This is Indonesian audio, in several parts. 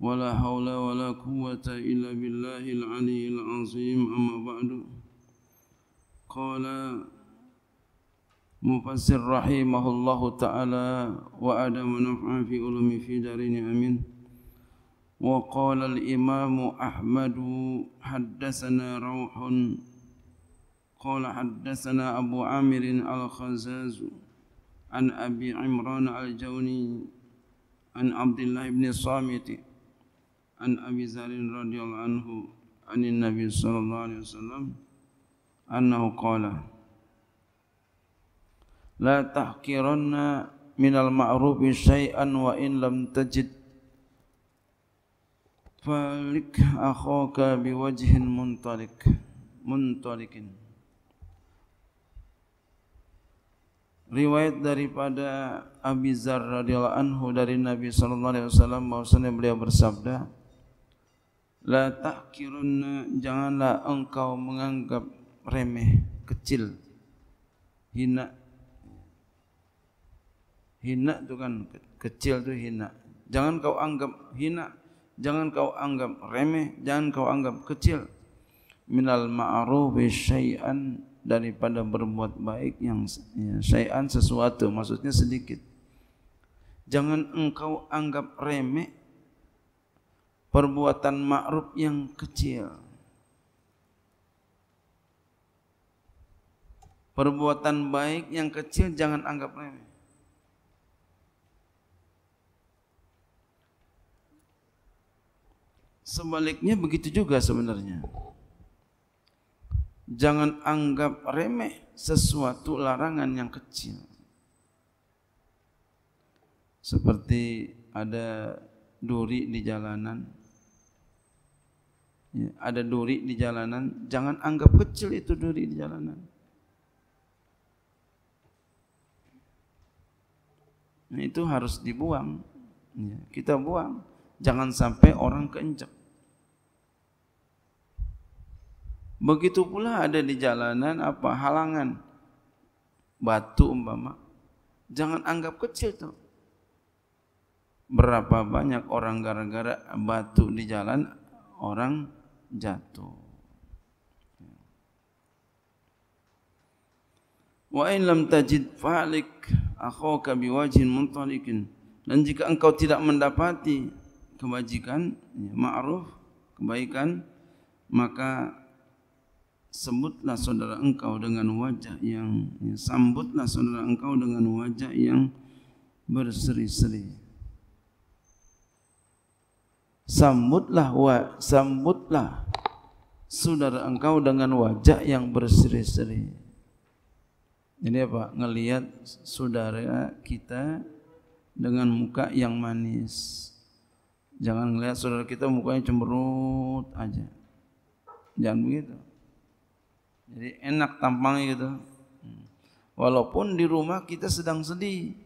ولا حول ولا قوة إلا بالله العلي العظيم أما بعد قال مفسر رحمه الله تعالى وأدم نفعا في علم في دارين أمين وقال الإمام أحمد حدثنا روح قال حدثنا أبو عامر الخزاز عن أبي عمران الجوني عن عبد الله بن صامت an Abi Zarin radhiyallahu anhu an Nabi sallallahu alaihi wasallam annahu qala La min minal ma'rufi shay'an, wa in lam tajid falik akhaka biwajhin muntalik muntalikin Riwayat daripada Abi Zar radhiyallahu anhu dari Nabi sallallahu alaihi wasallam bahwasanya beliau bersabda la tahkirunna janganlah engkau menganggap remeh kecil hina hina tu kan kecil tu hina jangan kau anggap hina jangan kau anggap remeh jangan kau anggap kecil minal ma'ruf syai'an daripada berbuat baik yang ya, syai'an sesuatu maksudnya sedikit jangan engkau anggap remeh perbuatan ma'ruf yang kecil perbuatan baik yang kecil jangan anggap remeh sebaliknya begitu juga sebenarnya jangan anggap remeh sesuatu larangan yang kecil seperti ada duri di jalanan Ya, ada duri di jalanan, jangan anggap kecil itu duri di jalanan. Nah, itu harus dibuang. Ya, kita buang, jangan sampai orang keinjak. Begitu pula ada di jalanan apa halangan batu umpama. Jangan anggap kecil tuh. Berapa banyak orang gara-gara batu di jalan orang jatuh. Wa in lam tajid falik akhoka biwajhin muntaliqin. Dan jika engkau tidak mendapati kebajikan, ya, ma'ruf, kebaikan, maka sebutlah saudara engkau dengan wajah yang ya, sambutlah saudara engkau dengan wajah yang berseri-seri. Sambutlah wa sambutlah saudara engkau dengan wajah yang berseri-seri. Ini apa? Ngelihat saudara kita dengan muka yang manis. Jangan ngelihat saudara kita mukanya cemberut aja. Jangan begitu. Jadi enak tampangnya gitu. Hmm. Walaupun di rumah kita sedang sedih,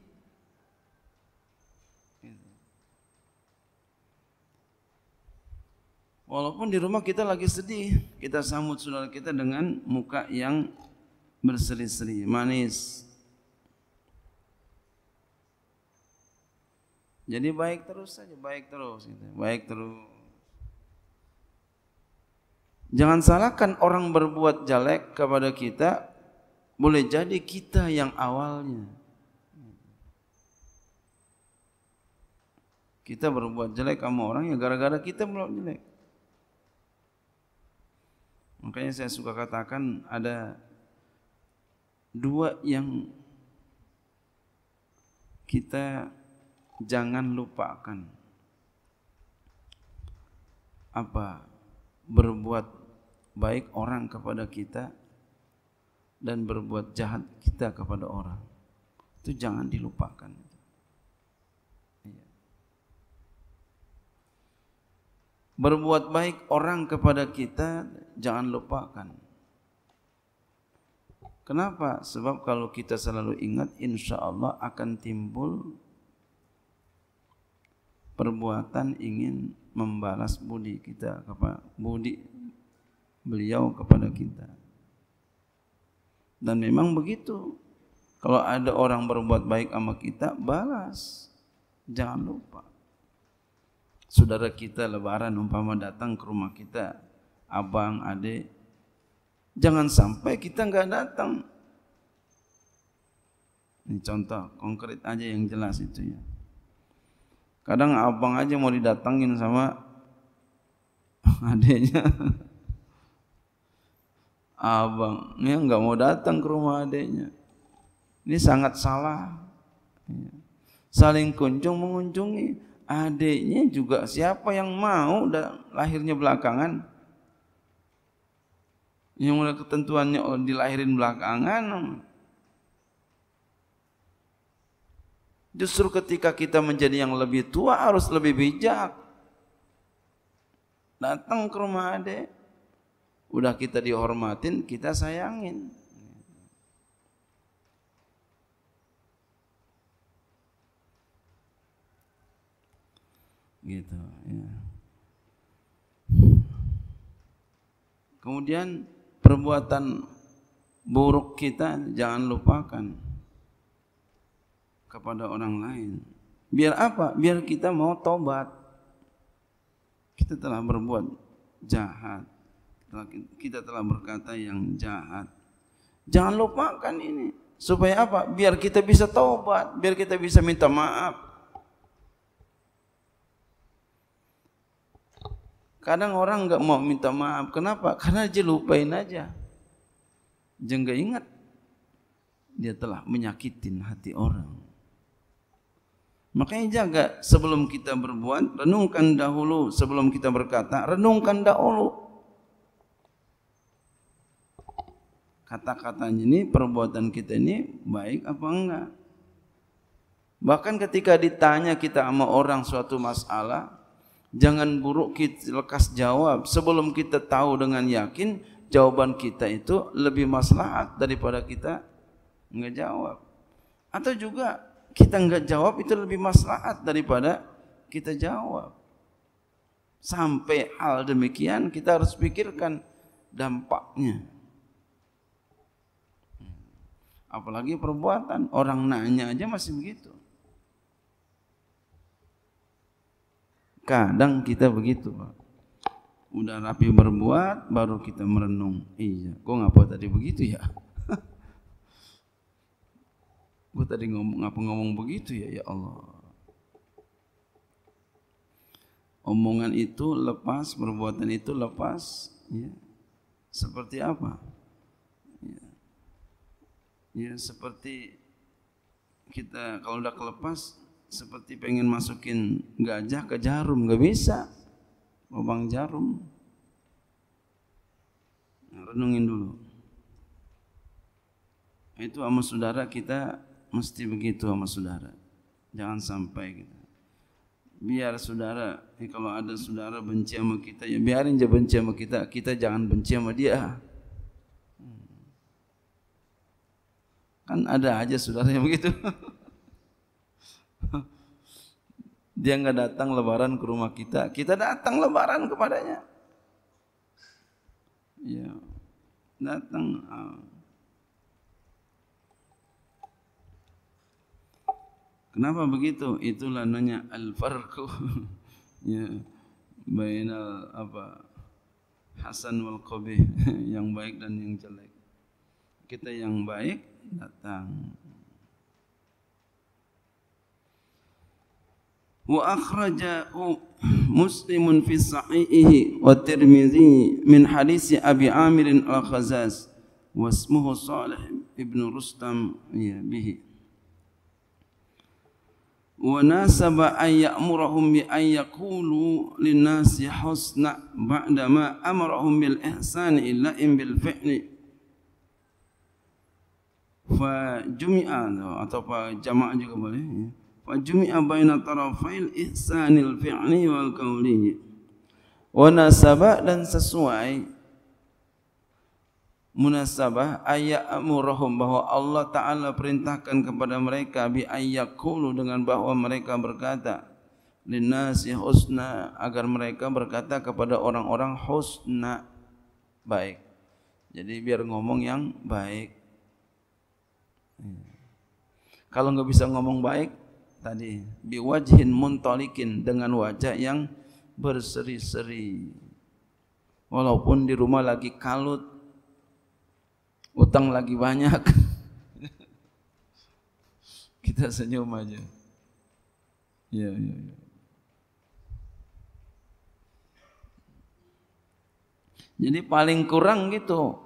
Walaupun di rumah kita lagi sedih, kita sambut saudara kita dengan muka yang berseri-seri, manis. Jadi baik terus saja, baik terus, gitu. baik terus. Jangan salahkan orang berbuat jelek kepada kita, boleh jadi kita yang awalnya. Kita berbuat jelek sama orang ya gara-gara kita melakukan jelek. Makanya saya suka katakan ada dua yang kita jangan lupakan. Apa? Berbuat baik orang kepada kita dan berbuat jahat kita kepada orang. Itu jangan dilupakan. Berbuat baik orang kepada kita jangan lupakan. Kenapa? Sebab kalau kita selalu ingat, insya Allah akan timbul perbuatan ingin membalas budi kita kepada budi beliau kepada kita. Dan memang begitu. Kalau ada orang berbuat baik sama kita, balas. Jangan lupa. Saudara kita lebaran umpama datang ke rumah kita, abang, adik. Jangan sampai kita nggak datang. Ini contoh konkret aja yang jelas itu ya. Kadang abang aja mau didatangin sama adiknya. Abangnya nggak mau datang ke rumah adiknya. Ini sangat salah. Saling kunjung mengunjungi adiknya juga siapa yang mau Dan lahirnya belakangan yang udah ketentuannya oh, dilahirin belakangan justru ketika kita menjadi yang lebih tua harus lebih bijak datang ke rumah adik udah kita dihormatin kita sayangin gitu ya kemudian perbuatan buruk kita jangan lupakan kepada orang lain. Biar apa? Biar kita mau tobat. Kita telah berbuat jahat. Kita telah berkata yang jahat. Jangan lupakan ini. Supaya apa? Biar kita bisa tobat. biar kita bisa minta maaf, Kadang orang nggak mau minta maaf. Kenapa? Karena dia lupain aja. Dia ingat. Dia telah menyakitin hati orang. Makanya jaga sebelum kita berbuat, renungkan dahulu sebelum kita berkata, renungkan dahulu. Kata-katanya ini, perbuatan kita ini baik apa enggak. Bahkan ketika ditanya kita sama orang suatu masalah, Jangan buruk kita lekas jawab sebelum kita tahu dengan yakin jawaban kita itu lebih maslahat daripada kita nggak jawab. Atau juga kita nggak jawab itu lebih maslahat daripada kita jawab. Sampai hal demikian kita harus pikirkan dampaknya. Apalagi perbuatan orang nanya aja masih begitu. Kadang kita begitu, Pak. Udah rapi berbuat, baru kita merenung. Iya, kok ngapa tadi begitu ya? Gue tadi ngomong pengomong ngomong begitu ya, ya Allah. Omongan itu lepas, perbuatan itu lepas. Ya. Seperti apa? Ya. ya seperti kita kalau udah kelepas seperti pengen masukin gajah ke jarum gak bisa lubang jarum nah, renungin dulu itu sama saudara kita mesti begitu sama saudara jangan sampai kita gitu. biar saudara ya kalau ada saudara benci sama kita ya biarin dia benci sama kita kita jangan benci sama dia hmm. kan ada aja saudara yang begitu Dia nggak datang lebaran ke rumah kita, kita datang lebaran kepadanya. Ya, datang. Ah. Kenapa begitu? Itulah nanya al farku ya bainal apa hasan wal qabih yang baik dan yang jelek. Kita yang baik datang وأخرج مسلم في صحيحه والترمذي من حديث أبي عامر الخزاز واسمه صالح ابن رستم به وناسب أن يأمرهم بأن يقولوا للناس حسنا بعدما أمرهم بالإحسان إلا إن بالفعل فجمع أو jamak juga boleh wa jumi'a baina tarafail ihsanil fi'li wal qawli wa nasaba dan sesuai munasabah ayat amurahum bahwa Allah Ta'ala perintahkan kepada mereka bi ayyakulu dengan bahwa mereka berkata linnasi husna agar mereka berkata kepada orang-orang husna baik jadi biar ngomong yang baik hmm. kalau enggak bisa ngomong baik tadi biwajhin muntalikin dengan wajah yang berseri-seri walaupun di rumah lagi kalut utang lagi banyak kita senyum aja ya ya ya jadi paling kurang gitu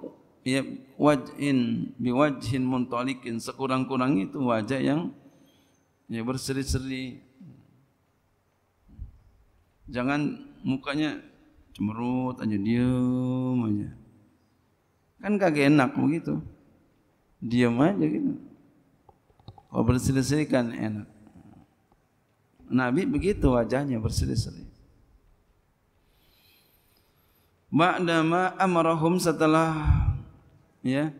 ya wajhin biwajhin muntalikin sekurang-kurang itu wajah yang ya berseri-seri jangan mukanya cemerut aja diem aja kan kagak enak begitu diem aja gitu kalau oh, berseri-seri kan enak Nabi begitu wajahnya berseri-seri Ba'dama amarahum setelah ya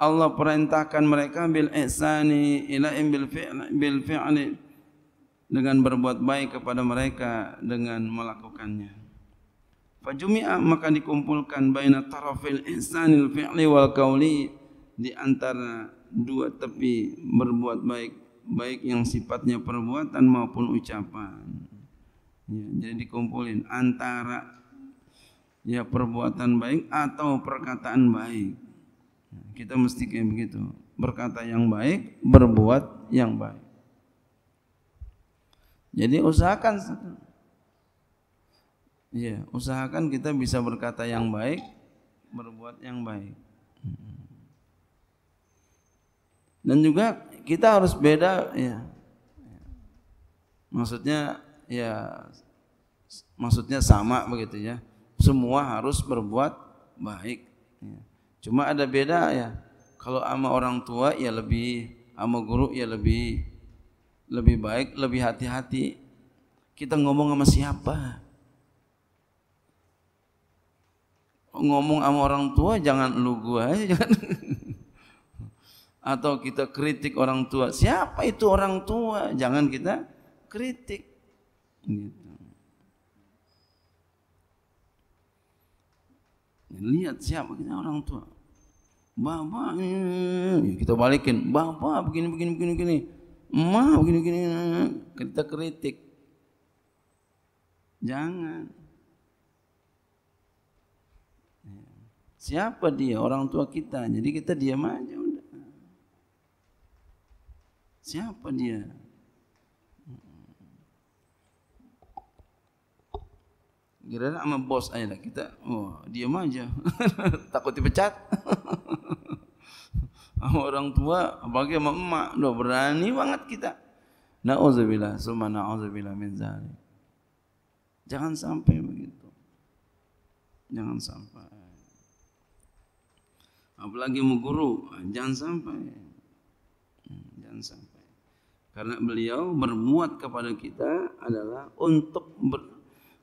Allah perintahkan mereka bil ihsani ilaim bil fi'li bil fi'li dengan berbuat baik kepada mereka dengan melakukannya. Fajumi'a maka dikumpulkan baina tarafil ihsanil fi'li wal qauli di antara dua tepi berbuat baik baik yang sifatnya perbuatan maupun ucapan. Ya, jadi dikumpulin antara ya perbuatan baik atau perkataan baik. Kita mesti kayak begitu. Berkata yang baik, berbuat yang baik. Jadi usahakan ya usahakan kita bisa berkata yang baik, berbuat yang baik. Dan juga kita harus beda ya. Maksudnya ya maksudnya sama begitu ya. Semua harus berbuat baik. Ya. Cuma ada beda ya. Kalau ama orang tua ya lebih, ama guru ya lebih lebih baik, lebih hati-hati. Kita ngomong sama siapa? Ngomong sama orang tua jangan lu gua aja jangan. Atau kita kritik orang tua. Siapa itu orang tua? Jangan kita kritik. Gitu. Lihat siapa kita orang tua. Bapak, ya kita balikin. Bapak begini begini begini begini. Emak begini begini. Kita kritik. Jangan. Siapa dia? Orang tua kita. Jadi kita diam aja udah. Siapa dia? Kira nak sama bos aja lah kita. Oh, diam aja. Takut dipecat. Sama orang tua bagi sama emak dah berani banget kita. Nauzubillah, summa nauzubillah min zalim. Jangan sampai begitu. Jangan sampai. Apalagi mau guru, jangan sampai. Jangan sampai. Karena beliau bermuat kepada kita adalah untuk ber,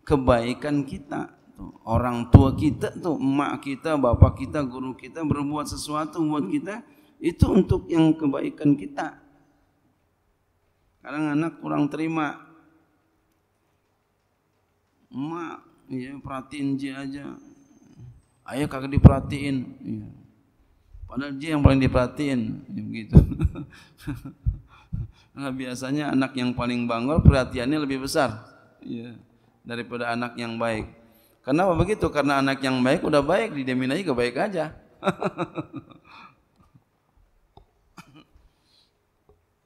kebaikan kita tuh, orang tua kita tuh emak kita bapak kita guru kita berbuat sesuatu buat kita itu untuk yang kebaikan kita kadang anak kurang terima emak ya perhatiin dia aja ayah kagak diperhatiin ya. padahal dia yang paling diperhatiin ya, begitu nah biasanya anak yang paling bangga perhatiannya lebih besar ya daripada anak yang baik. Kenapa begitu? Karena anak yang baik udah baik, didemin aja baik aja.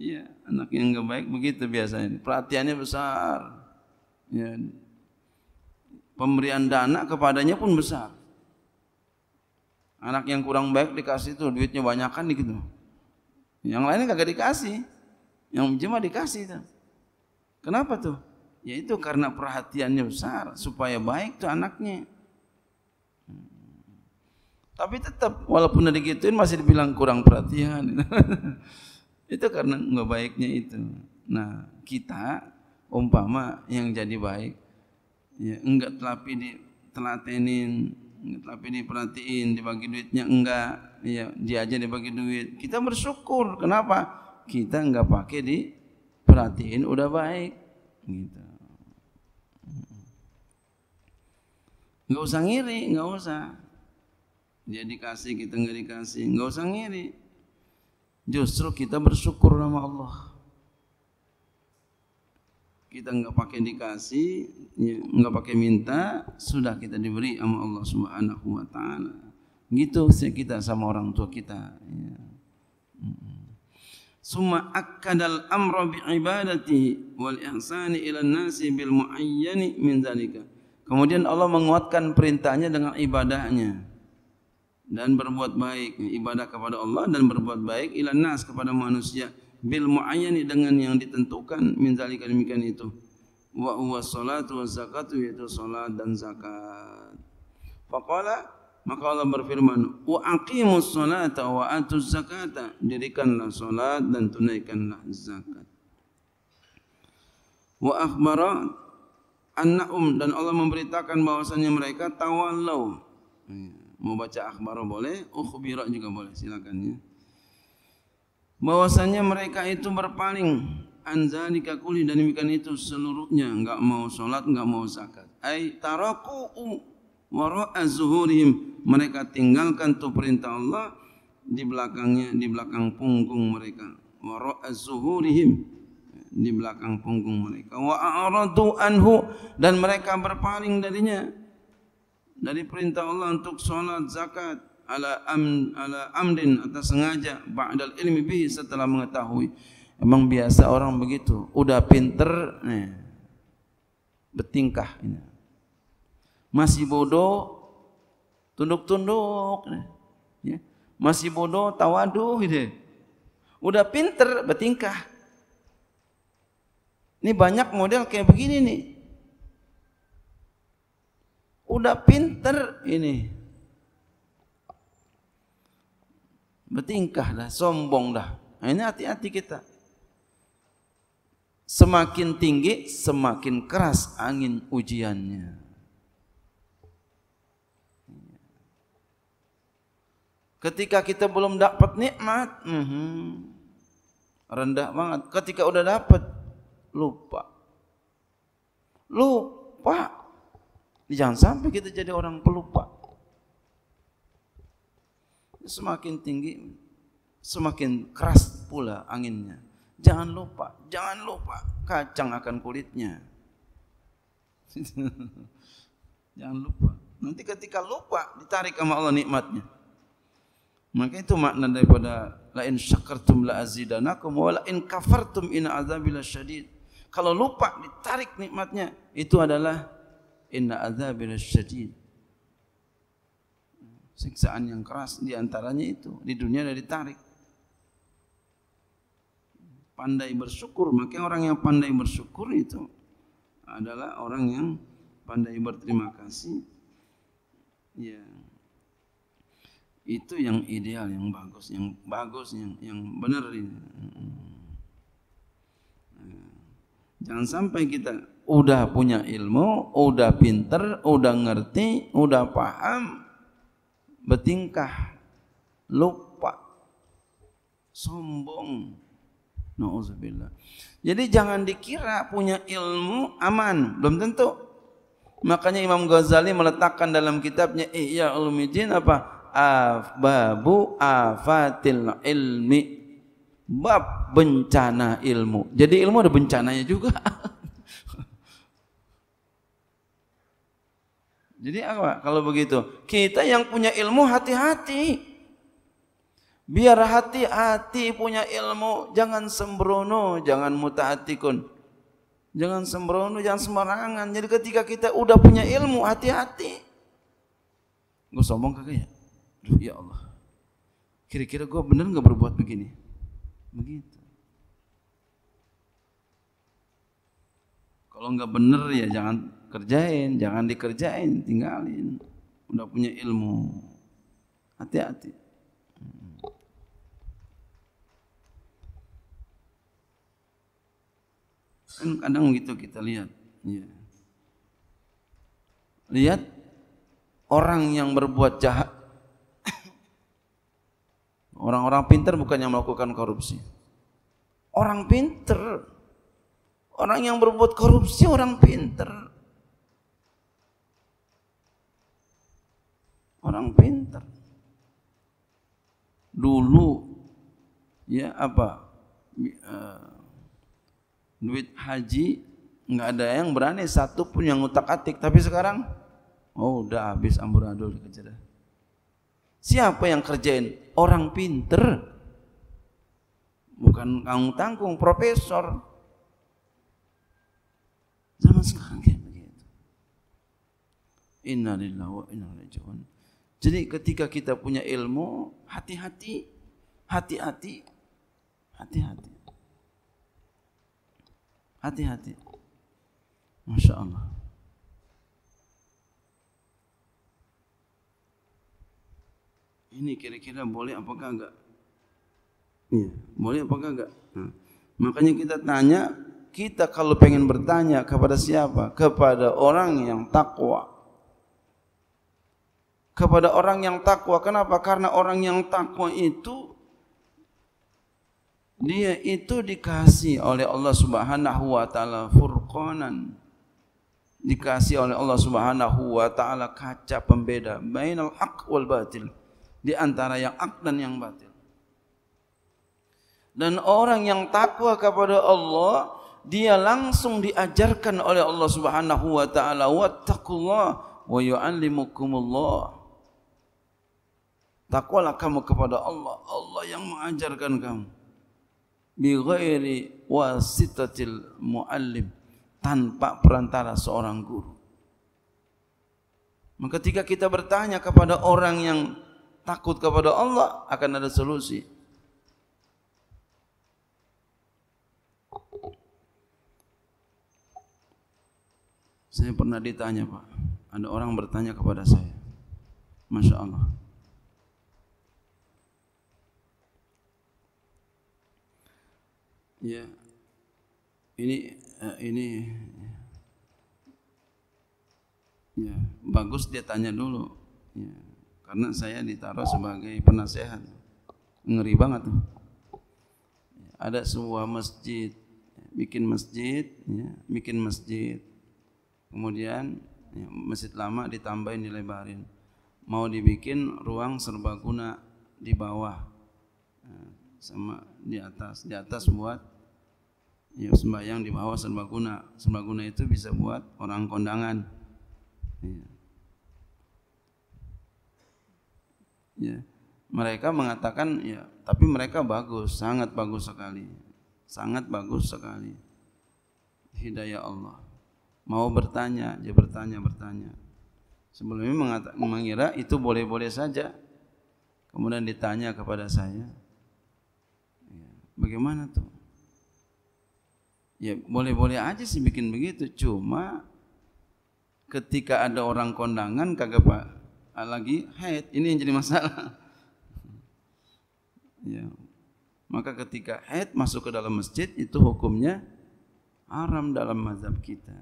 Iya, anak yang gak baik begitu biasanya. Perhatiannya besar. Ya. Pemberian dana kepadanya pun besar. Anak yang kurang baik dikasih itu, duitnya banyak kan gitu. Yang lainnya kagak dikasih. Yang cuma dikasih tuh. Kenapa tuh? Ya itu karena perhatiannya besar supaya baik tuh anaknya. Tapi tetap walaupun dari digituin masih dibilang kurang perhatian. itu karena nggak baiknya itu. Nah kita umpama yang jadi baik ya enggak telapi di telatenin enggak di diperhatiin dibagi duitnya enggak ya dia aja dibagi duit kita bersyukur kenapa kita enggak pakai di diperhatiin udah baik gitu Nggak usah ngiri, nggak usah. Dia dikasih, kita nggak dikasih. Nggak usah ngiri. Justru kita bersyukur sama Allah. Kita nggak pakai dikasih, ya, nggak pakai minta, sudah kita diberi sama Allah Subhanahu Wa Taala. Gitu sih kita sama orang tua kita. Ya. Suma akkadal amra bi ibadati wal ihsani ila nasi bil muayyani min zalika Kemudian Allah menguatkan perintahnya dengan ibadahnya dan berbuat baik ibadah kepada Allah dan berbuat baik ila nas kepada manusia bil muayyani dengan yang ditentukan min zalika demikian itu wa huwa salatu wa zakatu yaitu salat dan zakat faqala maka Allah berfirman wa aqimus salata wa atuz zakata dirikanlah salat dan tunaikanlah zakat wa akhbara An-Na'um dan Allah memberitakan bahwasannya mereka tawallau. Mau baca akhbar boleh, ukhbira juga boleh, silakan ya. Bahwasanya mereka itu berpaling anzalika kulli dan demikian itu seluruhnya enggak mau salat, enggak mau zakat. Ai taraku wara'a zuhurihim. Mereka tinggalkan tuh perintah Allah di belakangnya, di belakang punggung mereka. Wara'a zuhurihim di belakang punggung mereka wa aradu anhu dan mereka berpaling darinya dari perintah Allah untuk salat zakat ala am ala amdin atas sengaja ba'dal ilmi bi setelah mengetahui emang biasa orang begitu sudah pinter nih eh, bertingkah ini masih bodoh tunduk-tunduk eh, ya masih bodoh tawadu sudah udah pinter bertingkah Ini banyak model kayak begini nih. Udah pinter ini. Bertingkah dah, sombong dah. Nah, ini hati-hati kita. Semakin tinggi, semakin keras angin ujiannya. Ketika kita belum dapat nikmat, mhm, rendah banget. Ketika udah dapat, lupa. Lupa. Jangan sampai kita jadi orang pelupa. Semakin tinggi, semakin keras pula anginnya. Jangan lupa, jangan lupa kacang akan kulitnya. jangan lupa. Nanti ketika lupa ditarik sama Allah nikmatnya. Maka itu makna daripada la in syakartum la azidanakum wa la in kafartum in azabil syadid. Kalau lupa ditarik nikmatnya, itu adalah inna azabil syadid. Siksaan yang keras di antaranya itu di dunia dari tarik. Pandai bersyukur, makanya orang yang pandai bersyukur itu adalah orang yang pandai berterima kasih. Ya. Itu yang ideal, yang bagus, yang bagus, yang yang benar ini. Jangan sampai kita udah punya ilmu, udah pinter, udah ngerti, udah paham, bertingkah lupa, sombong. Nauzubillah. Jadi jangan dikira punya ilmu aman, belum tentu. Makanya Imam Ghazali meletakkan dalam kitabnya Ihya Ulumuddin apa? Afbabu afatil ilmi bab bencana ilmu. Jadi ilmu ada bencananya juga. Jadi apa kalau begitu? Kita yang punya ilmu hati-hati. Biar hati-hati punya ilmu, jangan sembrono, jangan mutaatikun. Jangan sembrono, jangan sembarangan. Jadi ketika kita udah punya ilmu, hati-hati. Gue sombong kagak ya? Duh, ya Allah. Kira-kira gue bener gak berbuat begini? Begitu. Kalau nggak bener ya jangan kerjain, jangan dikerjain, tinggalin. Udah punya ilmu, hati-hati. Kan kadang gitu kita lihat. Ya. Lihat orang yang berbuat jahat Orang-orang pintar bukan yang melakukan korupsi. Orang pintar, Orang yang berbuat korupsi orang pintar, Orang pintar. Dulu ya apa? Eh, duit haji nggak ada yang berani satu pun yang ngutak-atik, tapi sekarang oh udah habis amburadul kerja dah. Siapa yang kerjain? orang pinter bukan kamu tanggung profesor zaman sekarang kayak begitu inna lillahi wa inna ilaihi jadi ketika kita punya ilmu hati-hati hati-hati hati-hati hati-hati masya Allah ini kira-kira boleh apakah enggak? Iya, boleh apakah enggak? Nah, makanya kita tanya, kita kalau pengen bertanya kepada siapa? Kepada orang yang takwa. Kepada orang yang takwa. Kenapa? Karena orang yang takwa itu dia itu dikasih oleh Allah Subhanahu wa taala furqanan dikasih oleh Allah Subhanahu wa taala kaca pembeda bainal haq wal batil di antara yang ak dan yang batil. Dan orang yang takwa kepada Allah, dia langsung diajarkan oleh Allah Subhanahu wa taala, "Wattaqullah wa yu'allimukumullah." Takwalah kamu kepada Allah, Allah yang mengajarkan kamu. Bi ghairi wasitatil muallim, tanpa perantara seorang guru. Maka ketika kita bertanya kepada orang yang takut kepada Allah akan ada solusi. Saya pernah ditanya Pak, ada orang bertanya kepada saya. Masya Allah. Ya, ini eh, ini ya bagus dia tanya dulu. Ya karena saya ditaruh sebagai penasehat ngeri banget ada sebuah masjid bikin masjid ya, bikin masjid kemudian ya, masjid lama ditambahin dilebarin mau dibikin ruang serbaguna di bawah ya, sama di atas di atas buat ya sembahyang di bawah serbaguna serbaguna itu bisa buat orang kondangan ya. ya mereka mengatakan ya tapi mereka bagus sangat bagus sekali sangat bagus sekali hidayah Allah mau bertanya dia bertanya bertanya sebelumnya mengata, mengira itu boleh-boleh saja kemudian ditanya kepada saya ya, bagaimana tuh ya boleh-boleh aja sih bikin begitu cuma ketika ada orang kondangan kagak pak lagi haid ini yang jadi masalah ya maka ketika haid masuk ke dalam masjid itu hukumnya haram dalam mazhab kita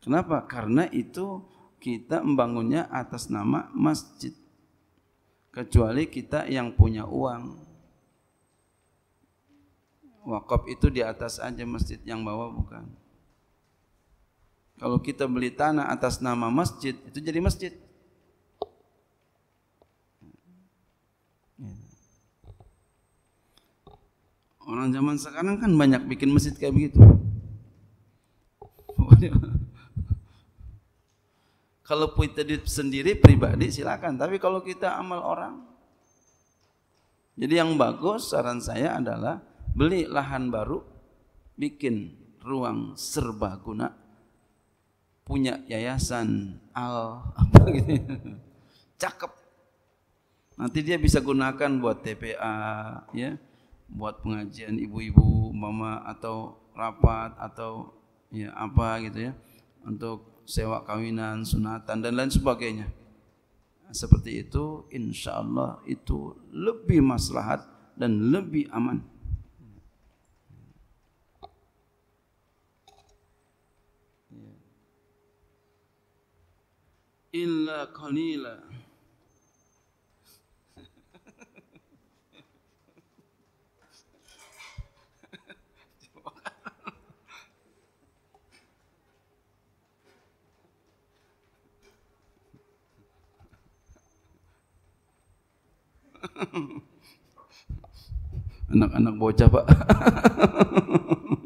kenapa karena itu kita membangunnya atas nama masjid kecuali kita yang punya uang wakaf itu di atas aja masjid yang bawah bukan kalau kita beli tanah atas nama masjid, itu jadi masjid. Orang zaman sekarang kan banyak bikin masjid kayak begitu. kalau kita sendiri pribadi silakan, tapi kalau kita amal orang. Jadi yang bagus saran saya adalah beli lahan baru, bikin ruang serbaguna punya yayasan al apa gitu. Cakep. Nanti dia bisa gunakan buat TPA ya, buat pengajian ibu-ibu, mama atau rapat atau ya apa gitu ya. Untuk sewa kawinan, sunatan dan lain sebagainya. Seperti itu insyaallah itu lebih maslahat dan lebih aman. illa qalila anak-anak bocah pak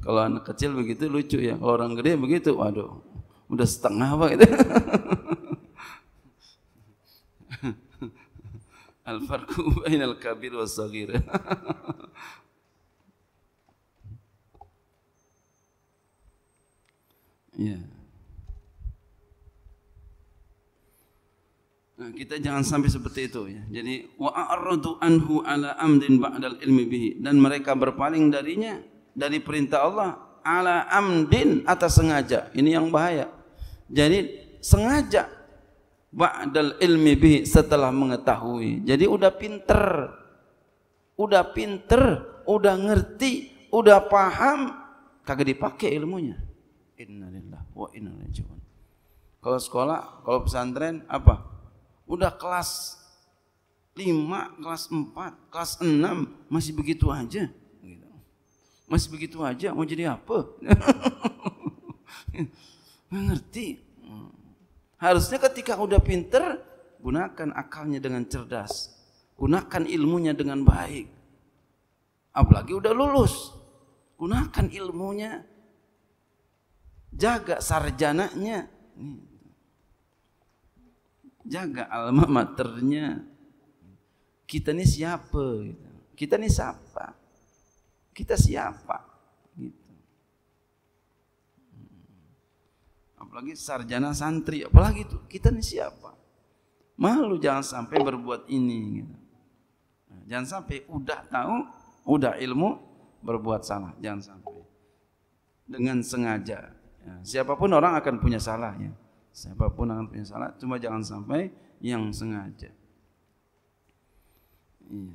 Kalau anak kecil begitu lucu ya, kalau orang gede begitu, waduh, udah setengah apa itu. Al-farqu bainal kabir wa sagir. ya. Nah, kita jangan sampai seperti itu ya. Jadi wa anhu ala amdin ba'dal ilmi bihi dan mereka berpaling darinya dari perintah Allah ala amdin atas sengaja. Ini yang bahaya. Jadi sengaja ba'dal ilmi bihi setelah mengetahui. Jadi udah pinter. Udah pinter, udah ngerti, udah paham, kagak dipakai ilmunya. Innalillah wa inna ilaihi Kalau sekolah, kalau pesantren apa? Udah kelas 5, kelas 4, kelas 6 masih begitu aja. Masih begitu aja mau jadi apa? Mengerti. Harusnya ketika udah pinter, gunakan akalnya dengan cerdas. Gunakan ilmunya dengan baik. Apalagi udah lulus. Gunakan ilmunya. Jaga sarjananya. Jaga alma maternya. Kita ini siapa? Kita ini siapa? Kita siapa? Gitu. Apalagi sarjana santri, apalagi itu kita ini siapa? Malu jangan sampai berbuat ini. Gitu. Nah, jangan sampai udah tahu, udah ilmu berbuat salah. Jangan sampai dengan sengaja. Ya, siapapun orang akan punya salah ya. Siapapun akan punya salah, cuma jangan sampai yang sengaja. Iya.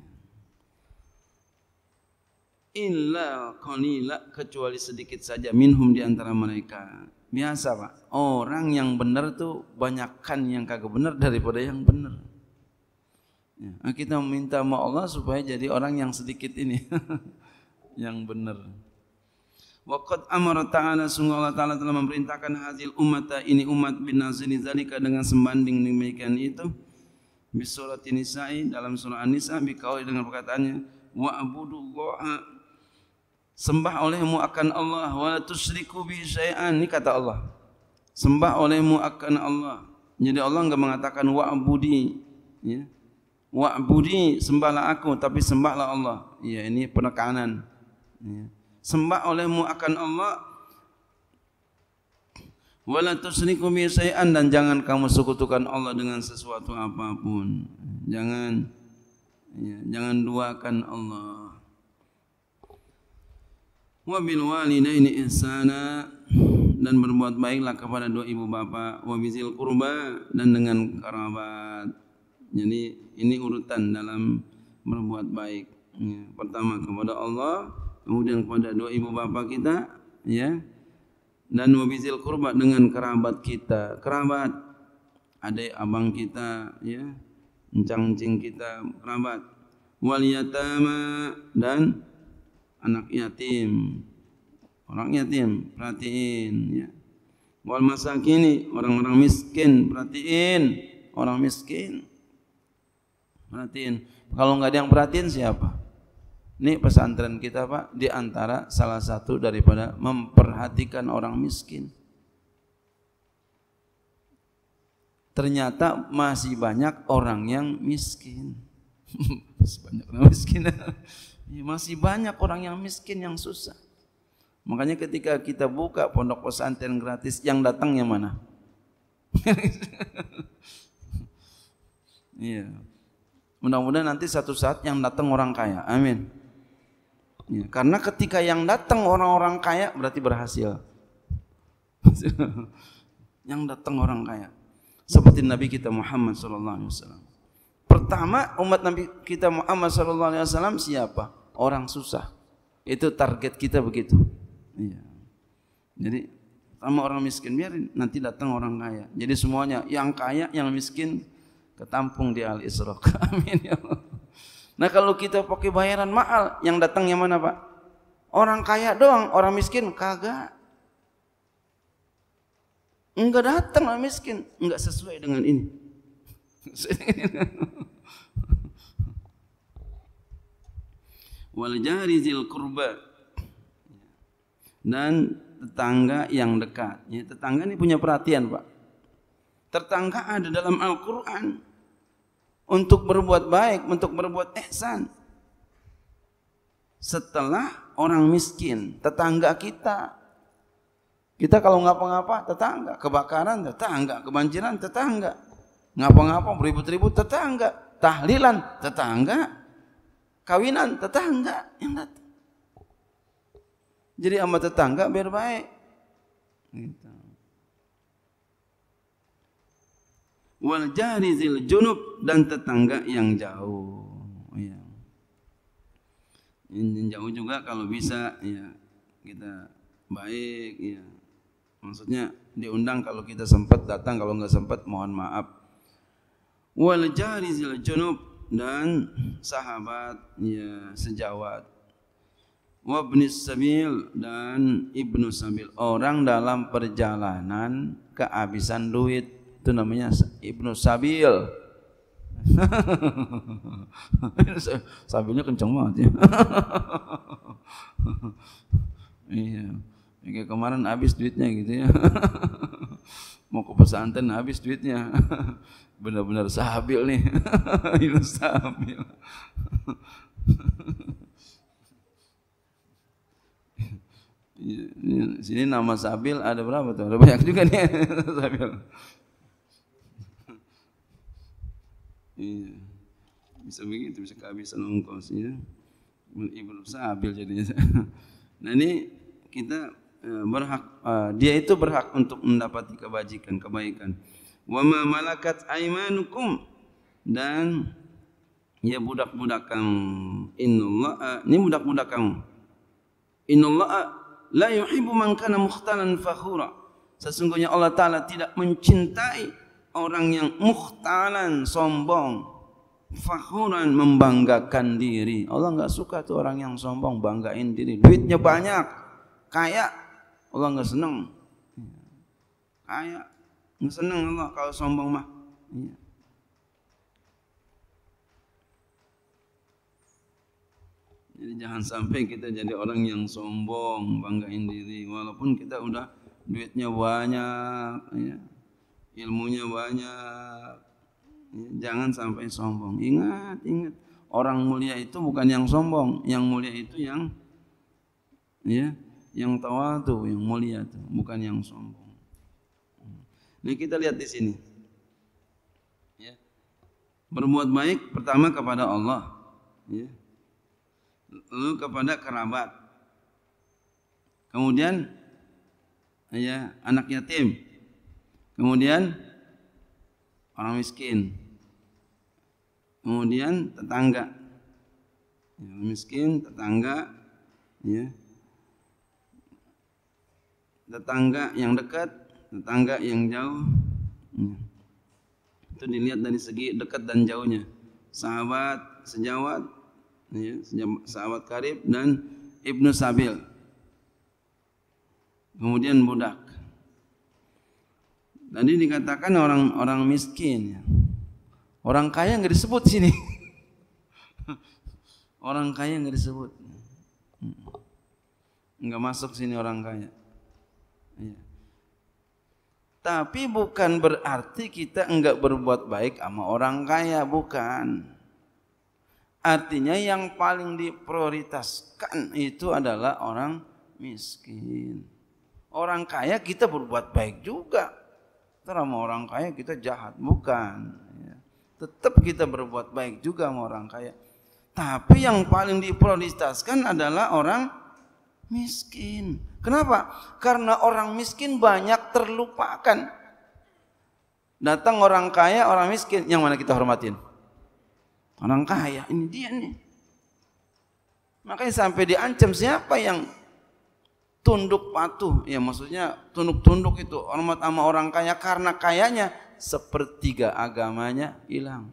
illa qalila lah, kecuali sedikit saja minhum di antara mereka. Biasa, Pak. Orang yang benar tu banyakkan yang kagak benar daripada yang benar. Ya, nah, kita minta sama Allah supaya jadi orang yang sedikit ini yang benar. Wa qad amara ta'ala sungguh Allah taala telah memerintahkan hadil umat ini umat bin nazini zalika dengan sembanding demikian itu bi surat nisa dalam surah an-nisa bi dengan perkataannya wa abudu sembah olehmu akan Allah wa tusyriku bi syai'an ini kata Allah sembah olehmu akan Allah jadi Allah enggak mengatakan wa'budi ya wa'budi sembahlah aku tapi sembahlah Allah ya ini penekanan ya sembah olehmu akan Allah wa la tusyriku bi syai'an dan jangan kamu sekutukan Allah dengan sesuatu apapun jangan ya, jangan duakan Allah wa bil walidaini insana dan berbuat baiklah kepada dua ibu bapa wa bizil qurba dan dengan kerabat jadi ini urutan dalam berbuat baik ya, pertama kepada Allah kemudian kepada dua ibu bapa kita ya dan wa bizil qurba dengan kerabat kita kerabat adik abang kita ya encang kita kerabat wal yatama dan anak yatim orang yatim perhatiin ya wal masakini orang-orang miskin perhatiin orang miskin perhatiin kalau nggak ada yang perhatiin siapa ini pesantren kita pak di antara salah satu daripada memperhatikan orang miskin ternyata masih banyak orang yang miskin masih banyak orang miskin Ya, masih banyak orang yang miskin, yang susah. Makanya ketika kita buka pondok pesantren gratis, yang datangnya mana? Iya. Mudah-mudahan nanti satu saat yang datang orang kaya. Amin. Ya, karena ketika yang datang orang-orang kaya berarti berhasil. yang datang orang kaya. Seperti Nabi kita Muhammad SAW pertama umat Nabi kita Muhammad sallallahu alaihi wasallam siapa? Orang susah. Itu target kita begitu. Iya. Jadi sama orang miskin biarin nanti datang orang kaya. Jadi semuanya yang kaya yang miskin ketampung di al isra Amin ya Allah. Nah kalau kita pakai bayaran mahal yang datang yang mana Pak? Orang kaya doang, orang miskin kagak. Enggak datang orang miskin, enggak sesuai dengan ini. Sesuai dengan ini. wal jari kurba dan tetangga yang dekat. Ya, tetangga ini punya perhatian, Pak. Tetangga ada dalam Al-Qur'an untuk berbuat baik, untuk berbuat ihsan. Setelah orang miskin, tetangga kita kita kalau ngapa-ngapa tetangga, kebakaran tetangga, kebanjiran tetangga, ngapa-ngapa beribut-ribut tetangga, tahlilan tetangga, kawinan tetangga yang datang. Jadi sama tetangga biar baik. Gitu. Wal jari zil junub dan tetangga yang jauh. Ya. Yang jauh juga kalau bisa ya kita baik ya. Maksudnya diundang kalau kita sempat datang kalau nggak sempat mohon maaf. Wal jari zil junub dan sahabatnya ya sejawat wabnis sabil dan ibnu sabil orang dalam perjalanan kehabisan duit itu namanya ibnu sabil sabilnya kenceng banget ya iya kayak kemarin habis duitnya gitu ya mau ke pesantren habis duitnya benar-benar sahabil nih. ibnu sahabil. sini nama Sabil ada berapa tuh? Ada banyak juga nih Sabil. Iya. bisa begitu, bisa kehabisan ya. Ibnu Sabil jadinya. nah ini kita eh, berhak, eh, dia itu berhak untuk mendapati kebajikan, kebaikan. wa ma malakat aymanukum dan ya budak-budak kamu innallaha ni budak-budak kamu innallaha la yuhibbu man kana mukhtalan fakhura sesungguhnya Allah taala tidak mencintai orang yang mukhtalan sombong fakhuran membanggakan diri Allah enggak suka tuh orang yang sombong banggain diri duitnya banyak kaya Allah enggak senang kaya Senang Allah kalau sombong mah. Iya. Jadi jangan sampai kita jadi orang yang sombong, banggain diri walaupun kita udah duitnya banyak, ya. ilmunya banyak. Ya, jangan sampai sombong. Ingat, ingat orang mulia itu bukan yang sombong, yang mulia itu yang ya, yang tawadu, yang mulia itu, bukan yang sombong. Ini kita lihat di sini. Ya. Berbuat baik pertama kepada Allah, ya. lalu kepada kerabat, kemudian ya anak yatim, kemudian orang miskin, kemudian tetangga, ya, miskin, tetangga, ya, tetangga yang dekat, tetangga yang jauh hmm. itu dilihat dari segi dekat dan jauhnya sahabat sejawat ya, sahabat karib dan ibnu sabil kemudian budak tadi dikatakan orang-orang miskin ya. orang kaya nggak disebut sini orang kaya nggak disebut hmm. nggak masuk sini orang kaya iya. Tapi bukan berarti kita enggak berbuat baik sama orang kaya, bukan. Artinya yang paling diprioritaskan itu adalah orang miskin. Orang kaya kita berbuat baik juga. Terus sama orang kaya kita jahat, bukan. Ya. Tetap kita berbuat baik juga sama orang kaya. Tapi yang paling diprioritaskan adalah orang miskin Kenapa? Karena orang miskin banyak terlupakan. Datang orang kaya, orang miskin, yang mana kita hormatin? Orang kaya, ini dia nih. Makanya sampai diancam siapa yang tunduk patuh, ya maksudnya tunduk-tunduk itu hormat sama orang kaya karena kayanya sepertiga agamanya hilang.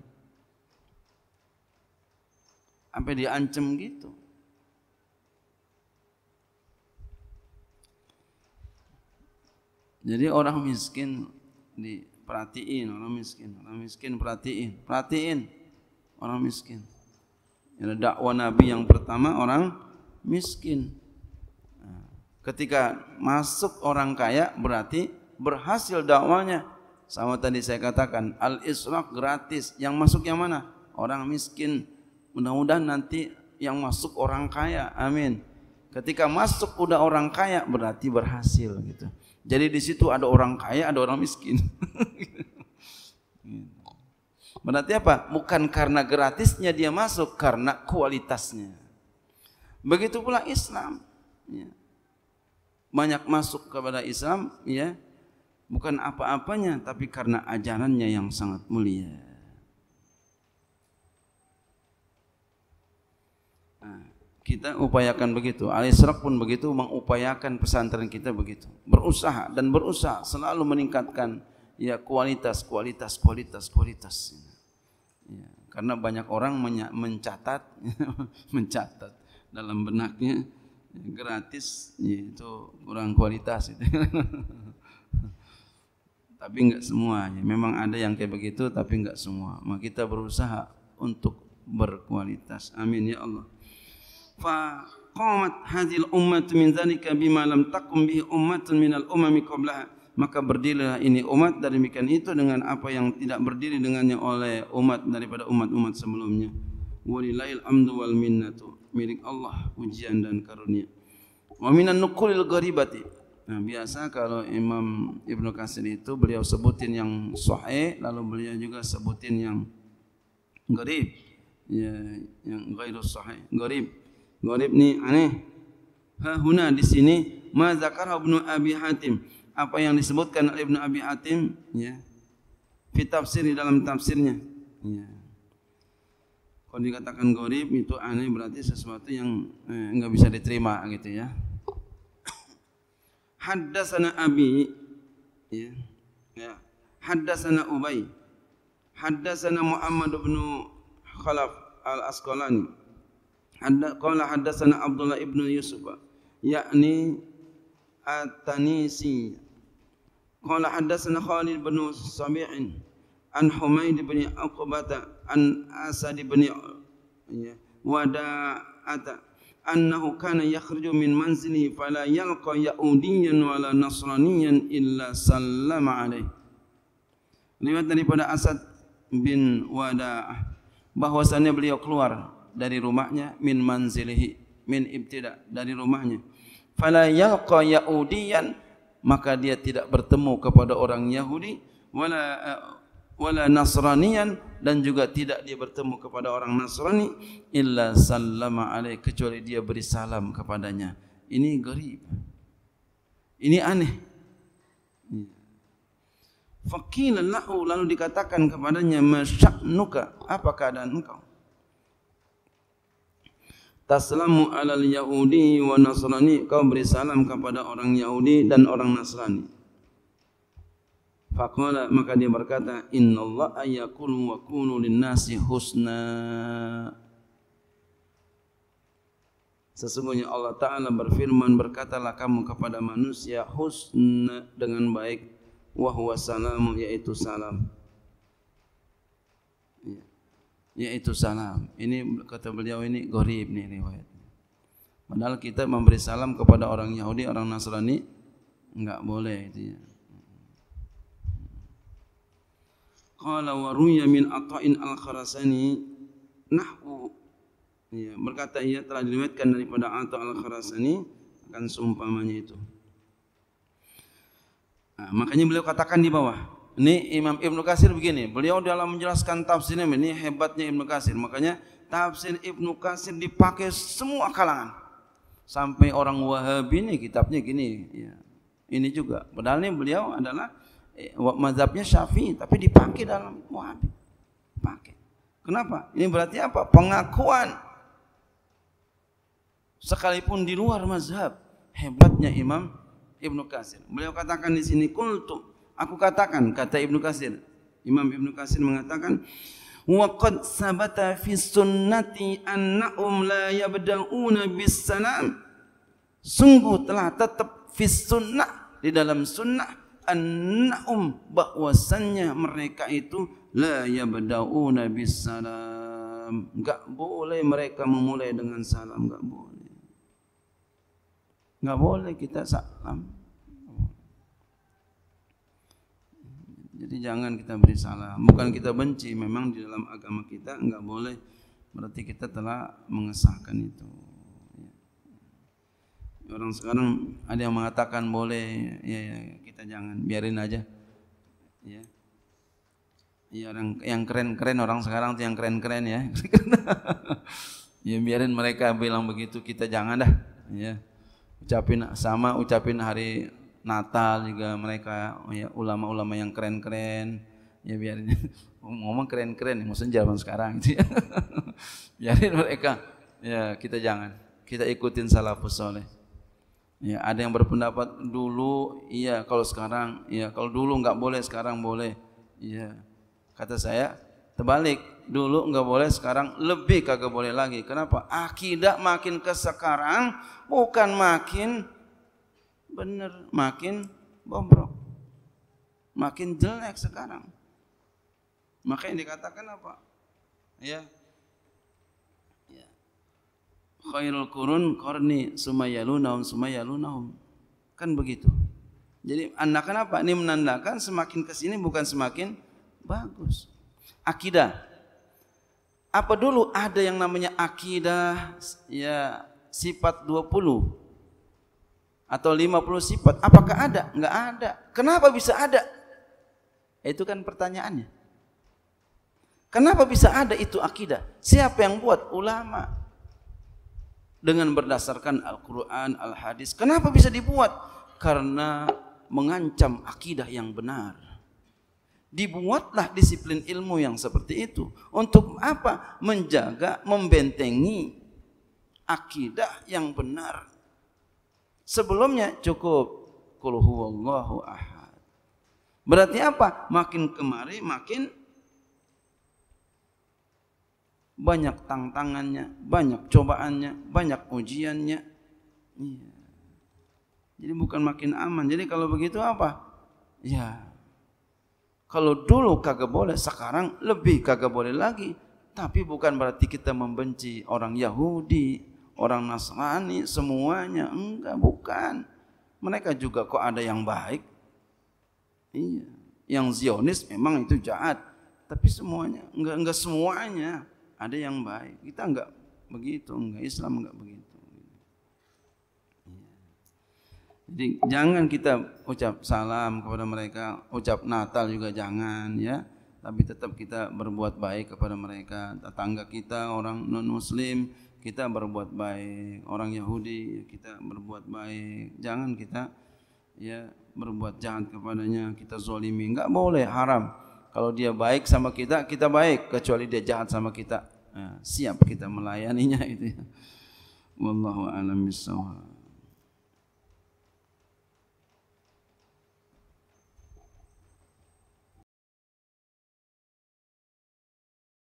Sampai diancam gitu. Jadi orang miskin diperhatiin, orang miskin, orang miskin perhatiin, perhatiin orang miskin. Ada dakwah Nabi yang pertama orang miskin. Ketika masuk orang kaya berarti berhasil dakwanya. Sama tadi saya katakan al-israq gratis. Yang masuk yang mana? Orang miskin. Mudah-mudahan nanti yang masuk orang kaya. Amin. Ketika masuk udah orang kaya berarti berhasil gitu. Jadi di situ ada orang kaya, ada orang miskin. Gitu. berarti apa? Bukan karena gratisnya dia masuk, karena kualitasnya. Begitu pula Islam. Ya. Banyak masuk kepada Islam, ya bukan apa-apanya, tapi karena ajarannya yang sangat mulia. kita upayakan begitu. Ali Serak pun begitu mengupayakan pesantren kita begitu. Berusaha dan berusaha selalu meningkatkan ya kualitas, kualitas, kualitas, kualitas. Ya, karena banyak orang mencatat mencatat dalam benaknya ya, gratis ya, itu kurang kualitas itu. tapi enggak semua ya. Memang ada yang kayak begitu tapi enggak semua. Maka kita berusaha untuk berkualitas. Amin ya Allah. fa qamat hadhihi al-ummah min dhalika bima lam taqum bihi ummatun min al-umami qablah maka berdirilah ini umat dari mikan itu dengan apa yang tidak berdiri dengannya oleh umat daripada umat-umat sebelumnya walilail amdu wal minnatu milik Allah ujian dan karunia wa minan nuqulil gharibati Nah, biasa kalau Imam Ibn Qasir itu beliau sebutin yang sahih lalu beliau juga sebutin yang gharib ya, yang gairus sahih gharib Gharib ni aneh. Ha huna di sini ma zakarahu Ibnu Abi Hatim. Apa yang disebutkan oleh Ibnu Abi Hatim ya. Fi tafsir di dalam tafsirnya. Ya. Kalau dikatakan gharib itu aneh berarti sesuatu yang eh, enggak bisa diterima gitu ya. Haddasana Abi ya. Ya. Haddasana Ubay. Haddasana Muhammad bin Khalaf Al-Asqalani qala hadatsana Abdullah ibn Yusuf yakni At-Tanisi qala hadatsana Khalid bin Sabi'in an Humaid bin Aqbah an Asad bin ya, Wada'ata annahu kana yakhruju min manzili fala yalqa ya'udiyan wala nasraniyan illa sallama alaihi riwayat daripada Asad bin Wada'ah bahwasannya beliau keluar dari rumahnya min manzilihi min ibtida dari rumahnya fala yaqa yaudiyan maka dia tidak bertemu kepada orang yahudi wala eh, wala nasranian dan juga tidak dia bertemu kepada orang nasrani illa sallama alaih kecuali dia beri salam kepadanya ini gerib ini aneh Fakilah lahu lalu dikatakan kepadanya masyaknuka apa keadaan engkau? taslamu alal yahudi wa nasrani kau beri salam kepada orang Yahudi dan orang Nasrani faqala maka dia berkata innallaha yaqulu wa kunu linnasi husna Sesungguhnya Allah Ta'ala berfirman Berkatalah kamu kepada manusia Husna dengan baik Wahuwa salamu yaitu salam yaitu salam. Ini kata beliau ini gharib nih riwayat. Padahal kita memberi salam kepada orang Yahudi, orang Nasrani enggak boleh itu ya. Qala wa ruya min Ata'in al-Kharasani nahwu ya, berkata ia telah diriwayatkan daripada Atha al-Kharasani akan seumpamanya itu. Nah, makanya beliau katakan di bawah ini Imam Ibn Kasir begini, beliau dalam menjelaskan tafsirnya ini hebatnya Ibn Kasir. Makanya tafsir Ibn Kasir dipakai semua kalangan. Sampai orang Wahabi ini kitabnya gini. Ya. Ini juga. Padahal ini beliau adalah eh, mazhabnya Syafi'i, tapi dipakai dalam Wahabi. Pakai. Kenapa? Ini berarti apa? Pengakuan. Sekalipun di luar mazhab. Hebatnya Imam Ibn Kasir. Beliau katakan di sini, Kultum aku katakan kata Ibn Katsir Imam Ibn Katsir mengatakan wa qad sabata fi sunnati annahum la yabda'una bis salam sungguh telah tetap fi sunnah di dalam sunnah annahum bahwasannya mereka itu la yabda'una bis salam enggak boleh mereka memulai dengan salam enggak boleh enggak boleh kita salam Jadi jangan kita beri salah. Bukan kita benci, memang di dalam agama kita enggak boleh. Berarti kita telah mengesahkan itu. Ya. Orang sekarang ada yang mengatakan boleh, ya, ya kita jangan, biarin aja. Ya. Ya orang yang keren-keren orang sekarang tuh yang keren-keren ya. ya biarin mereka bilang begitu, kita jangan dah. Ya. Ucapin sama, ucapin hari Natal juga mereka oh ya, ulama-ulama yang keren-keren ya biarin ngomong keren-keren maksudnya zaman sekarang gitu ya biarin mereka ya kita jangan kita ikutin salah soleh ya ada yang berpendapat dulu iya kalau sekarang iya kalau dulu nggak boleh sekarang boleh iya kata saya terbalik dulu nggak boleh sekarang lebih kagak boleh lagi kenapa akidah makin ke sekarang bukan makin bener makin bobrok makin jelek sekarang maka yang dikatakan apa ya ya khairul kurun korni sumayalunahum sumayalunahum kan begitu jadi anak kenapa ini menandakan semakin kesini bukan semakin bagus akidah apa dulu ada yang namanya akidah ya sifat 20 atau 50 sifat. Apakah ada? Enggak ada. Kenapa bisa ada? Itu kan pertanyaannya. Kenapa bisa ada itu akidah? Siapa yang buat? Ulama. Dengan berdasarkan Al-Quran, Al-Hadis. Kenapa bisa dibuat? Karena mengancam akidah yang benar. Dibuatlah disiplin ilmu yang seperti itu. Untuk apa? Menjaga, membentengi akidah yang benar Sebelumnya cukup kul huwallahu ahad. Berarti apa? Makin kemari makin banyak tantangannya, banyak cobaannya, banyak ujiannya. Iya. Jadi bukan makin aman. Jadi kalau begitu apa? Ya. Kalau dulu kagak boleh, sekarang lebih kagak boleh lagi. Tapi bukan berarti kita membenci orang Yahudi, orang Nasrani semuanya. Enggak, bukan. Mereka juga kok ada yang baik. Iya. Yang Zionis memang itu jahat. Tapi semuanya, enggak enggak semuanya ada yang baik. Kita enggak begitu, enggak Islam enggak begitu. Jadi jangan kita ucap salam kepada mereka, ucap Natal juga jangan ya. Tapi tetap kita berbuat baik kepada mereka, tetangga kita orang non Muslim kita berbuat baik orang Yahudi kita berbuat baik jangan kita ya berbuat jahat kepadanya kita zolimi enggak boleh haram kalau dia baik sama kita kita baik kecuali dia jahat sama kita ya, siap kita melayaninya itu ya. wallahu a'lam bissawab